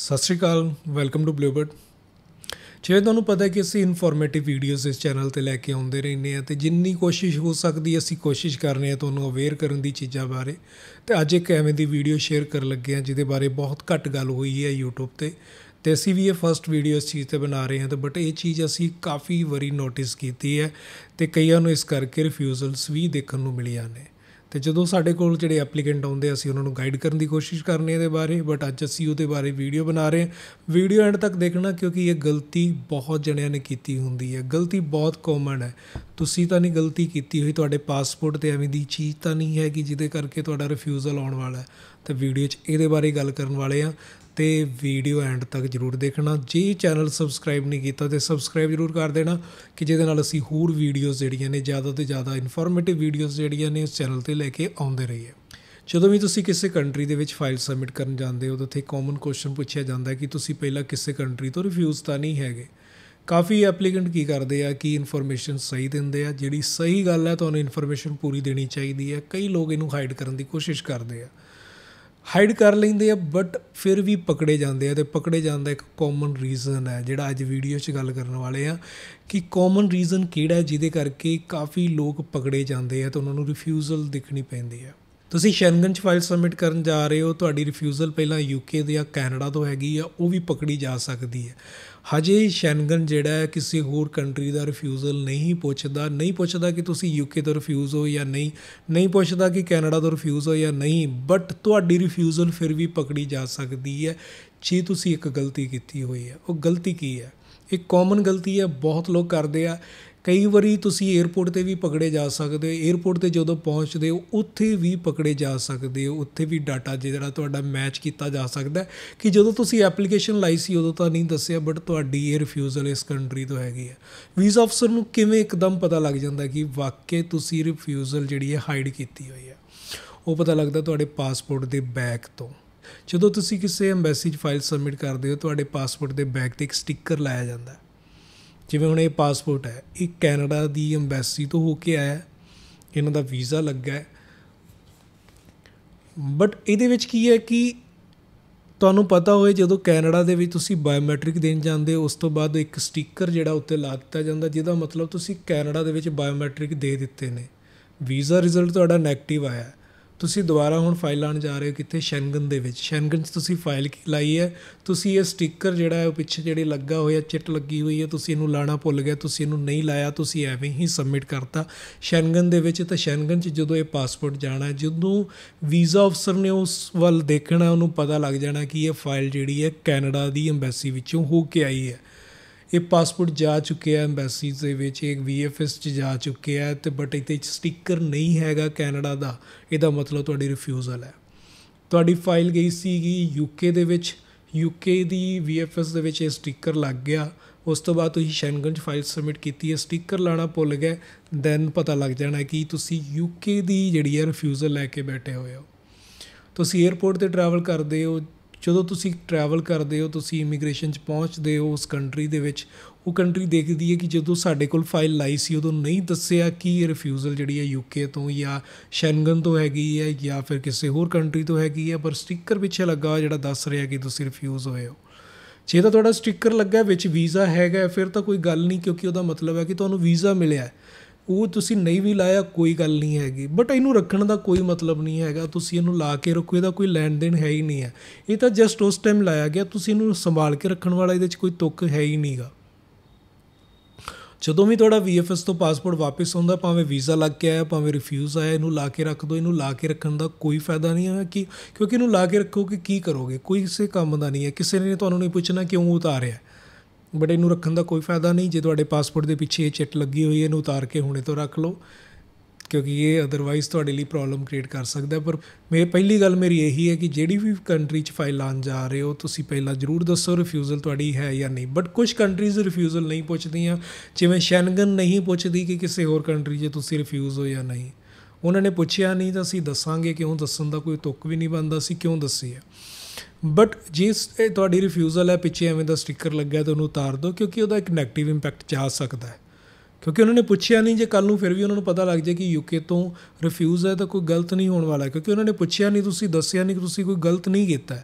ਸਤਿ ਸ਼੍ਰੀ ਅਕਾਲ welcome to ਬਲੂਬਰਡ ਜਿਵੇਂ ਤੁਹਾਨੂੰ ਪਤਾ ਹੈ ਕਿ ਅਸੀਂ ਇਨਫੋਰਮੇਟਿਵ ਵੀਡੀਓਜ਼ ਇਸ ਚੈਨਲ ਤੇ ਲੈ ਕੇ ਆਉਂਦੇ ਰਹਿੰਦੇ ਆ ਤੇ ਜਿੰਨੀ ਕੋਸ਼ਿਸ਼ ਹੋ ਸਕਦੀ ਅਸੀਂ ਕੋਸ਼ਿਸ਼ ਕਰਨੇ ਆ ਤੁਹਾਨੂੰ ਅਵੇਅਰ ਕਰਨ ਦੀ ਚੀਜ਼ਾਂ ਬਾਰੇ ਤੇ ਅੱਜ ਇੱਕ ਐਵੇਂ ਦੀ ਵੀਡੀਓ ਸ਼ੇਅਰ ਕਰਨ ਲੱਗੇ ਆ ਜਿਹਦੇ ਬਾਰੇ ਬਹੁਤ ਘੱਟ ਗੱਲ ਹੋਈ ਹੈ YouTube ਤੇ ਤੇ ਅਸੀਂ ਵੀ ਇਹ ਫਰਸਟ ਵੀਡੀਓ ਇਸ ਚੀਜ਼ ਤੇ ਬਣਾ ਰਹੇ ਹਾਂ ਤੇ ਬਟ ਇਹ ਚੀਜ਼ ਅਸੀਂ ਕਾਫੀ ਵਾਰੀ ਨੋਟਿਸ ਕੀਤੀ ਹੈ ਤੇ ਕਈਆਂ ਨੂੰ ਇਸ ਕਰਕੇ ਰਿਫਿਊਜ਼ਲਸ ਵੀ ਦੇਖਣ ਨੂੰ ਮਿਲੀਆਂ ਨੇ ਤੇ ਜਦੋਂ ਸਾਡੇ ਕੋਲ ਜਿਹੜੇ ਐਪਲੀਕੈਂਟ ਆਉਂਦੇ ਅਸੀਂ ਉਹਨਾਂ ਨੂੰ ਗਾਈਡ ਕਰਨ ਦੀ ਕੋਸ਼ਿਸ਼ ਕਰਨੇ ਇਹਦੇ ਬਾਰੇ ਬਟ ਅੱਜ ਅਸੀਂ ਉਹਦੇ ਬਾਰੇ ਵੀਡੀਓ ਬਣਾ ਰਹੇ ਹਾਂ ਵੀਡੀਓ ਐਂਡ ਤੱਕ ਦੇਖਣਾ ਕਿਉਂਕਿ ਇਹ ਗਲਤੀ ਬਹੁਤ ਜਣਿਆਂ ਨੇ ਕੀਤੀ ਹੁੰਦੀ ਹੈ ਗਲਤੀ ਬਹੁਤ ਕਾਮਨ ਹੈ ਤੁਸੀਂ ਤਾਂ ਨਹੀਂ ਗਲਤੀ ਕੀਤੀ ਹੋਈ ਤੁਹਾਡੇ ਪਾਸਪੋਰਟ ਤੇ ਐਵੇਂ ਦੀ ਚੀਜ਼ ਤਾਂ ਨਹੀਂ ਹੈ ਕਿ ਜਿਹਦੇ ਕਰਕੇ ਤੁਹਾਡਾ ਰਿਫਿਊਜ਼ਲ ਆਉਣ ਵਾਲਾ ਹੈ ਤੇ ਵੀਡੀਓ 'ਚ ਇਹਦੇ ਬਾਰੇ ਗੱਲ ਕਰਨ ਵਾਲੇ ਆ ਤੇ ਵੀਡੀਓ ਐਂਡ ਤੱਕ ਜ਼ਰੂਰ ਦੇਖਣਾ ਜੇ ਚੈਨਲ ਸਬਸਕ੍ਰਾਈਬ ਨਹੀਂ ਕੀਤਾ ਤੇ ਸਬਸਕ੍ਰਾਈਬ ਜ਼ਰੂਰ ਕਰ ਦੇਣਾ ਕਿ ਜਿਹਦੇ ਨਾਲ ਅਸੀਂ ਹੋਰ ਵੀਡੀਓਜ਼ ਜਿਹੜੀਆਂ ਨੇ ਜ਼ਿਆਦਾ ਤੋਂ ਜ਼ਿਆਦਾ ਇਨਫੋਰਮੇਟਿਵ ਵੀਡੀਓਜ਼ ਜਿਹੜੀਆਂ ਨੇ ਇਸ ਚੈਨਲ ਤੇ ਲੈ ਕੇ ਆਉਂਦੇ ਰਹੀਏ ਜਦੋਂ ਵੀ ਤੁਸੀਂ ਕਿਸੇ ਕੰਟਰੀ ਦੇ ਵਿੱਚ ਫਾਈਲ ਸਬਮਿਟ ਕਰਨ ਜਾਂਦੇ ਹੋ ਤਾਂ ਉੱਥੇ ਕਾਮਨ ਕੁਐਸਚਨ ਪੁੱਛਿਆ ਜਾਂਦਾ ਹੈ ਕਿ ਤੁਸੀਂ ਪਹਿਲਾਂ ਕਿਸੇ ਕੰਟਰੀ ਤੋਂ ਰਿਫਿਊਜ਼ ਤਾਂ ਨਹੀਂ ਹੈਗੇ ਕਾਫੀ ਐਪਲੀਕੈਂਟ ਕੀ ਕਰਦੇ ਆ ਕਿ ਇਨਫੋਰਮੇਸ਼ਨ ਸਹੀ ਦਿੰਦੇ ਆ ਜਿਹੜੀ ਸਹੀ ਗੱਲ ਹੈ ਤੁਹਾਨੂੰ ਇਨਫੋਰਮੇਸ਼ਨ ਪੂਰੀ ਦੇਣੀ ਚਾਹੀਦੀ ਹੈ ਕਈ ਲੋਕ ਇਹਨੂੰ ਹਾਈਡ ਕਰਨ ਦੀ ਕੋਸ਼ਿਸ਼ ਕਰਦੇ ਆ ਹਾਈਡ ਕਰ ਲੈਂਦੇ ਆ ਬਟ ਫਿਰ ਵੀ ਪਕੜੇ ਜਾਂਦੇ ਆ ਤੇ ਪਕੜੇ ਜਾਣ ਦਾ ਇੱਕ ਕਾਮਨ ਰੀਜ਼ਨ ਹੈ ਜਿਹੜਾ ਅੱਜ ਵੀਡੀਓ 'ਚ ਗੱਲ ਕਰਨ ਵਾਲੇ ਆ ਕਿ ਕਾਮਨ ਰੀਜ਼ਨ ਕਿਹੜਾ ਹੈ ਜਿਹਦੇ ਕਰਕੇ ਕਾਫੀ ਲੋਕ ਪਕੜੇ ਜਾਂਦੇ ਆ ਤੇ ਉਹਨਾਂ ਨੂੰ ਰਿਫਿਊਜ਼ਲ ਦਿਖਣੀ ਪੈਂਦੀ ਆ ਤੁਸੀਂ ਸ਼ੈਂਗਨ 'ਚ ਫਾਈਲ ਸਬਮਿਟ ਕਰਨ ਜਾ ਰਹੇ ਹੋ ਤੁਹਾਡੀ ਰਿਫਿਊਜ਼ਲ ਪਹਿਲਾਂ ਯੂਕੇ ਦੇ ਜਾਂ ਕੈਨੇਡਾ ਤੋਂ ਹੈਗੀ ਆ ਉਹ ਵੀ ਪਕੜੀ ਜਾ ਸਕਦੀ ਹੈ ਹਜੇ ਸ਼ੈਂਗਨ ਜਿਹੜਾ ਹੈ ਕਿਸੇ ਹੋਰ ਕੰਟਰੀ ਦਾ ਰਿਫਿਊਜ਼ਲ ਨਹੀਂ ਪੁੱਛਦਾ ਨਹੀਂ ਪੁੱਛਦਾ ਕਿ ਤੁਸੀਂ ਯੂਕੇ ਤੋਂ ਰਿਫਿਊਜ਼ ਹੋ ਜਾਂ ਨਹੀਂ ਨਹੀਂ ਪੁੱਛਦਾ ਕਿ ਕੈਨੇਡਾ ਤੋਂ ਰਿਫਿਊਜ਼ ਹੋ ਜਾਂ ਨਹੀਂ ਬਟ ਤੁਹਾਡੀ ਰਿਫਿਊਜ਼ਲ ਫਿਰ ਵੀ ਪਕੜੀ ਜਾ ਸਕਦੀ ਹੈ ਜੇ ਤੁਸੀਂ ਇੱਕ ਗਲਤੀ ਕੀਤੀ ਹੋਈ ਹੈ ਉਹ ਗਲਤੀ ਕੀ ਹੈ ਇੱਕ ਕਾਮਨ ਗਲਤੀ ਹੈ ਬਹੁਤ ਲੋਕ ਕਰਦੇ ਆ ਕਈ ਵਾਰੀ ਤੁਸੀਂ 에어ਪੋਰਟ ਤੇ ਵੀ ਪਕੜੇ ਜਾ ਸਕਦੇ ਹੋ 에어ਪੋਰਟ ਤੇ ਜਦੋਂ ਪਹੁੰਚਦੇ ਹੋ ਉੱਥੇ ਵੀ ਪਕੜੇ ਜਾ ਸਕਦੇ ਹੋ ਉੱਥੇ ਵੀ ਡਾਟਾ ਜਿਹੜਾ ਤੁਹਾਡਾ ਮੈਚ ਕੀਤਾ ਜਾ ਸਕਦਾ ਕਿ ਜਦੋਂ ਤੁਸੀਂ ਐਪਲੀਕੇਸ਼ਨ ਲਾਈ ਸੀ ਉਦੋਂ ਤਾਂ ਨਹੀਂ ਦੱਸਿਆ ਬਟ ਤੁਹਾਡੀ ਇਹ ਰਿਫਿਊਜ਼ਲ ਇਸ ਕੰਟਰੀ ਤੋਂ ਹੈਗੀ ਹੈ ਵੀਜ਼ਾ ਅਫਸਰ ਨੂੰ ਕਿਵੇਂ ਇੱਕਦਮ ਪਤਾ ਲੱਗ ਜਾਂਦਾ ਕਿ ਵਾਕਈ ਤੁਸੀਂ ਰਿਫਿਊਜ਼ਲ ਜਿਹੜੀ ਹੈ ਹਾਈਡ ਕੀਤੀ ਹੋਈ ਹੈ ਉਹ ਪਤਾ ਲੱਗਦਾ ਤੁਹਾਡੇ ਪਾਸਪੋਰਟ ਦੇ ਬੈਕ ਤੋਂ ਜਦੋਂ ਤੁਸੀਂ ਕਿਸੇ ਐਮਬੈਸੀ 'ਚ ਫਾਈਲ ਸਬਮਿਟ ਕਰਦੇ ਹੋ ਤੁਹਾਡੇ ਪਾਸਪੋਰਟ ਦੇ ਬੈਕ ਤੇ ਇੱਕ ਸਟicker ਲਾਇਆ ਜਾਂਦਾ ਹੈ ਜਿਵੇਂ ਹੁਣ ਇਹ ਪਾਸਪੋਰਟ ਹੈ ਇਹ ਕੈਨੇਡਾ ਦੀ ਐਮਬੈਸੀ ਤੋਂ ਹੋ ਕੇ ਆਇਆ ਇਹਨਾਂ ਦਾ ਵੀਜ਼ਾ ਲੱਗਾ ਹੈ ਬਟ ਇਹਦੇ ਵਿੱਚ ਕੀ ਹੈ ਕਿ ਤੁਹਾਨੂੰ ਪਤਾ ਹੋਵੇ ਜਦੋਂ ਕੈਨੇਡਾ ਦੇ ਵਿੱਚ ਤੁਸੀਂ ਬਾਇਓਮੈਟ੍ਰਿਕ ਦੇਣ ਜਾਂਦੇ ਹੋ ਉਸ ਤੋਂ ਬਾਅਦ ਇੱਕ ਸਟicker ਜਿਹੜਾ ਉੱਤੇ ਲਾ ਦਿੱਤਾ ਜਾਂਦਾ ਜਿਹਦਾ ਮਤਲਬ ਤੁਸੀਂ ਕੈਨੇਡਾ ਦੇ ਵਿੱਚ ਬਾਇਓਮੈਟ੍ਰਿਕ ਦੇ ਦਿੱਤੇ ਨੇ ਵੀਜ਼ਾ ਰਿਜ਼ਲਟ ਤੁਹਾਡਾ 네ਗੇਟਿਵ ਆਇਆ ਤੁਸੀਂ ਦੁਬਾਰਾ ਹੁਣ ਫਾਈਲ ਲਾਣ ਜਾ ਰਹੇ ਹੋ ਕਿੱਥੇ ਸ਼ੈਂਗਨ ਦੇ ਵਿੱਚ ਸ਼ੈਂਗਨ 'ਚ ਤੁਸੀਂ ਫਾਈਲ ਲਾਈ ਹੈ ਤੁਸੀਂ ਇਹ ਸਟicker ਜਿਹੜਾ ਹੈ ਉਹ ਪਿੱਛੇ ਜਿਹੜੇ ਲੱਗਾ ਹੋਇਆ ਚਿੱਟ ਲੱਗੀ ਹੋਈ ਹੈ ਤੁਸੀਂ ਇਹਨੂੰ ਲਾਣਾ ਭੁੱਲ ਗਏ ਤੁਸੀਂ ਇਹਨੂੰ ਨਹੀਂ ਲਾਇਆ ਤੁਸੀਂ ਐਵੇਂ ਹੀ ਸਬਮਿਟ ਕਰਤਾ ਸ਼ੈਂਗਨ ਦੇ ਵਿੱਚ ਤਾਂ ਸ਼ੈਂਗਨ 'ਚ ਜਦੋਂ ਇਹ ਪਾਸਪੋਰਟ ਜਾਣਾ ਜਦੋਂ ਵੀਜ਼ਾ ਅਫਸਰ ਨੇ ਉਸ ਵੱਲ ਦੇਖਣਾ ਉਹਨੂੰ ਪਤਾ ਲੱਗ ਜਾਣਾ ਕਿ ਇਹ ਫਾਈਲ ਜਿਹੜੀ ਹੈ ਕੈਨੇਡਾ ਦੀ ਐਮਬੈਸੀ ਵਿੱਚੋਂ ਹੋ ਕੇ ਆਈ ਹੈ ਇਹ ਪਾਸਪੋਰਟ ਜਾ ਚੁੱਕਿਆ ਐਮਬੈਸੀ ਦੇ ਵਿੱਚ ਇੱਕ ਵੀਐਫਐਸ 'ਚ ਜਾ ਚੁੱਕਿਆ ਤੇ ਬਟ ਇੱਥੇ ਸਟicker ਨਹੀਂ ਹੈਗਾ ਕੈਨੇਡਾ ਦਾ ਇਹਦਾ ਮਤਲਬ ਤੁਹਾਡੀ ਰਿਫਿਊਜ਼ਲ ਹੈ ਤੁਹਾਡੀ ਫਾਈਲ ਗਈ ਸੀਗੀ ਯੂਕੇ ਦੇ ਵਿੱਚ ਯੂਕੇ ਦੀ ਵੀਐਫਐਸ ਦੇ ਵਿੱਚ ਇਹ ਸਟicker ਲੱਗ ਗਿਆ ਉਸ ਤੋਂ ਬਾਅਦ ਤੁਸੀਂ ਸ਼ੈਂਗਨ 'ਚ ਫਾਈਲ ਸਬਮਿਟ ਕੀਤੀ ਹੈ ਸਟicker ਲਾਣਾ ਭੁੱਲ ਗਏ ਦੈਨ ਪਤਾ ਲੱਗ ਜਾਣਾ ਕਿ ਤੁਸੀਂ ਯੂਕੇ ਦੀ ਜਿਹੜੀ ਹੈ ਰਿਫਿਊਜ਼ਲ ਲੈ ਕੇ ਬੈਠੇ ਹੋਏ ਹੋ ਤੁਸੀਂ 에어ਪੋਰਟ ਤੇ ਟਰੈਵਲ ਕਰਦੇ ਹੋ ਜਦੋਂ ਤੁਸੀਂ ਟਰੈਵਲ ਕਰਦੇ ਹੋ ਤੁਸੀਂ ਇਮੀਗ੍ਰੇਸ਼ਨ 'ਚ ਪਹੁੰਚਦੇ ਹੋ ਉਸ ਕੰਟਰੀ ਦੇ ਵਿੱਚ ਉਹ ਕੰਟਰੀ ਦੇਖਦੀ ਹੈ ਕਿ ਜਦੋਂ ਸਾਡੇ ਕੋਲ ਫਾਈਲ ਲਾਈ ਸੀ ਉਦੋਂ ਨਹੀਂ ਦੱਸਿਆ ਕਿ ਇਹ ਰਿਫਿਊਜ਼ਲ ਜਿਹੜੀ ਹੈ ਯੂਕੇ ਤੋਂ ਜਾਂ ਸ਼ੈਂਗਨ ਤੋਂ ਹੈਗੀ ਹੈ ਜਾਂ ਫਿਰ ਕਿਸੇ ਹੋਰ ਕੰਟਰੀ ਤੋਂ ਹੈਗੀ ਹੈ ਪਰ ਸਟicker ਪਿੱਛੇ ਲੱਗਾ ਜਿਹੜਾ ਦੱਸ ਰਿਹਾ ਕਿ ਤੁਸੀਂ ਰਿਫਿਊਜ਼ ਹੋਏ ਹੋ ਜੇ ਤਾਂ ਤੁਹਾਡਾ ਸਟicker ਲੱਗਾ ਵਿੱਚ ਵੀਜ਼ਾ ਹੈਗਾ ਫਿਰ ਤਾਂ ਕੋਈ ਗੱਲ ਨਹੀਂ ਕਿਉਂਕਿ ਉਹਦਾ ਮਤਲਬ ਹੈ ਕਿ ਤੁਹਾਨੂੰ ਵੀਜ਼ਾ ਮਿਲਿਆ ਹੈ ਉਹ ਤੁਸੀਂ ਨਹੀਂ ਵੀ ਲਾਇਆ ਕੋਈ ਗੱਲ ਨਹੀਂ ਹੈਗੀ ਬਟ ਇਹਨੂੰ ਰੱਖਣ ਦਾ ਕੋਈ ਮਤਲਬ ਨਹੀਂ ਹੈਗਾ ਤੁਸੀਂ ਇਹਨੂੰ ਲਾ ਕੇ ਰੱਖੋ ਇਹਦਾ ਕੋਈ ਲੈਣ ਦੇਣ ਹੈ ਹੀ ਨਹੀਂ ਹੈ ਇਹ ਤਾਂ ਜਸਟ ਉਸ ਟਾਈਮ ਲਾਇਆ ਗਿਆ ਤੁਸੀਂ ਇਹਨੂੰ ਸੰਭਾਲ ਕੇ ਰੱਖਣ ਵਾਲਾ ਇਹਦੇ 'ਚ ਕੋਈ ਤੁੱਕ ਹੈ ਹੀ ਨਹੀਂਗਾ ਜਦੋਂ ਵੀ ਤੁਹਾਡਾ ਵੀਐਫਐਸ ਤੋਂ ਪਾਸਪੋਰਟ ਵਾਪਸ ਹੁੰਦਾ ਭਾਵੇਂ ਵੀਜ਼ਾ ਲੱਗ ਕੇ ਆਇਆ ਭਾਵੇਂ ਰਿਫਿਊਜ਼ ਆਇਆ ਇਹਨੂੰ ਲਾ ਕੇ ਰੱਖ ਦਿਓ ਇਹਨੂੰ ਲਾ ਕੇ ਰੱਖਣ ਦਾ ਕੋਈ ਫਾਇਦਾ ਨਹੀਂ ਹੈ ਕਿ ਕਿਉਂਕਿ ਇਹਨੂੰ ਲਾ ਕੇ ਰੱਖੋ ਕਿ ਕੀ ਕਰੋਗੇ ਕੋਈ ਕਿਸੇ ਕੰਮ ਦਾ ਨਹੀਂ ਹੈ ਕਿਸੇ ਨੇ ਤੁਹਾਨੂੰ ਨਹੀਂ ਪੁੱਛਣਾ ਕਿਉਂ ਉਤਾਰਿਆ ਬਟ ਇਹਨੂੰ ਰੱਖਣ ਦਾ ਕੋਈ ਫਾਇਦਾ ਨਹੀਂ ਜੇ ਤੁਹਾਡੇ ਪਾਸਪੋਰਟ ਦੇ ਪਿੱਛੇ ਇਹ ਚਿੱਟ ਲੱਗੀ ਹੋਈ ਹੈ ਇਹਨੂੰ ਉਤਾਰ ਕੇ ਹੁਣੇ ਤੋਂ ਰੱਖ ਲਓ ਕਿਉਂਕਿ ਇਹ ਅਦਰਵਾਈਜ਼ ਤੁਹਾਡੇ ਲਈ ਪ੍ਰੋਬਲਮ ਕ੍ਰੀਏਟ ਕਰ ਸਕਦਾ ਪਰ ਮੇਰੀ ਪਹਿਲੀ ਗੱਲ ਮੇਰੀ ਇਹੀ ਹੈ ਕਿ ਜਿਹੜੀ ਵੀ ਕੰਟਰੀ 'ਚ ਫਾਈਲ ਲਾਣ ਜਾ ਰਹੇ ਹੋ ਤੁਸੀਂ ਪਹਿਲਾਂ ਜ਼ਰੂਰ ਦੱਸੋ ਰਿਫਿਊਜ਼ਲ ਤੁਹਾਡੀ ਹੈ ਜਾਂ ਨਹੀਂ ਬਟ ਕੁਝ ਕੰਟਰੀਜ਼ ਰਿਫਿਊਜ਼ਲ ਨਹੀਂ ਪੁੱਛਦੀਆਂ ਜਿਵੇਂ ਸ਼ੈਂਗਨ ਨਹੀਂ ਪੁੱਛਦੀ ਕਿ ਕਿਸੇ ਹੋਰ ਕੰਟਰੀ 'ਚ ਤੁਸੀਂ ਰਿਫਿਊਜ਼ ਹੋ ਜਾਂ ਨਹੀਂ ਉਹਨਾਂ ਨੇ ਪੁੱਛਿਆ ਨਹੀਂ ਤਾਂ ਅਸੀਂ ਦੱਸਾਂਗੇ ਕਿਉਂ ਦੱਸਣ ਦਾ ਕੋਈ ਤੁੱਕ ਵੀ ਨਹੀਂ ਬੰਦਾ ਸੀ ਕਿਉਂ ਦੱਸੀ ਹੈ ਬਟ ਜੇ ਤੁਹਾਡੀ ਰਿਫਿਊਜ਼ਲ ਹੈ ਪਿੱਛੇ ਐਵੇਂ ਦਾ ਸਟicker ਲੱਗਾ ਤਾਂ ਉਹਨੂੰ ਉਤਾਰ ਦਿਓ ਕਿਉਂਕਿ ਉਹਦਾ ਇੱਕ 네ਗੇਟਿਵ ਇੰਪੈਕਟ ਜਾ ਸਕਦਾ ਹੈ ਕਿਉਂਕਿ ਉਹਨਾਂ ਨੇ ਪੁੱਛਿਆ ਨਹੀਂ ਜੇ ਕੱਲ ਨੂੰ ਫਿਰ ਵੀ ਉਹਨਾਂ ਨੂੰ ਪਤਾ ਲੱਗ ਜਾਏ ਕਿ ਯੂਕੇ ਤੋਂ ਰਿਫਿਊਜ਼ ਹੈ ਤਾਂ ਕੋਈ ਗਲਤ ਨਹੀਂ ਹੋਣ ਵਾਲਾ ਕਿਉਂਕਿ ਉਹਨਾਂ ਨੇ ਪੁੱਛਿਆ ਨਹੀਂ ਤੁਸੀਂ ਦੱਸਿਆ ਨਹੀਂ ਕਿ ਤੁਸੀਂ ਕੋਈ ਗਲਤ ਨਹੀਂ ਕੀਤਾ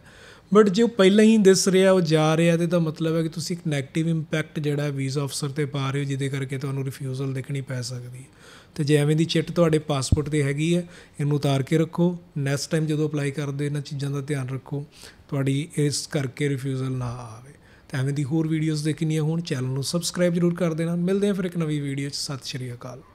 ਬਟ ਜੇ ਉਹ ਪਹਿਲਾਂ ਹੀ ਦਿਸ ਰਿਹਾ ਉਹ ਜਾ ਰਿਹਾ ਤੇ ਤਾਂ ਮਤਲਬ ਹੈ ਕਿ ਤੁਸੀਂ ਇੱਕ 네ਗੇਟਿਵ ਇੰਪੈਕਟ ਜਿਹੜਾ ਵੀਜ਼ਾ ਅਫਸਰ ਤੇ ਪਾ ਰਹੇ ਹੋ ਜਿਹਦੇ ਕਰਕੇ ਤੁਹਾਨੂੰ ਰਿਫਿਊਜ਼ਲ ਦੇਖਣੀ ਪੈ ਸਕਦੀ ਹੈ ਤੇ ਜੇ ਐਵੇਂ ਦੀ ਚਿੱਟ ਤੁਹਾਡੇ ਪਾਸਪੋਰਟ ਤੇ ਹੈਗੀ ਹੈ ਇਹਨੂੰ ਉਤਾਰ ਕੇ ਰੱਖੋ ਨੈਕਸਟ ਟਾਈਮ ਜਦੋਂ ਅਪਲਾਈ ਕਰਦੇ ਇਹਨਾਂ ਚੀਜ਼ਾਂ ਦਾ ਧਿਆਨ ਰੱਖੋ ਤੁਹਾਡੀ ਇਸ ਕਰਕੇ ਰਿਫਿਊਜ਼ਲ ਨਾ ਆਵੇ ਤੇ ਐਵੇਂ ਦੀ ਹੋਰ ਵੀਡੀਓਜ਼ ਦੇਖਣੀਆਂ ਹੋਣ ਚੈਨਲ ਨੂੰ ਸਬਸਕ੍ਰਾਈਬ ਜ਼ਰੂਰ ਕਰ ਦੇਣਾ ਮਿਲਦੇ ਹਾਂ ਫਿਰ ਇੱਕ ਨਵੀਂ ਵੀਡੀਓ 'ਚ ਸਤਿ ਸ਼੍ਰੀ ਅਕਾਲ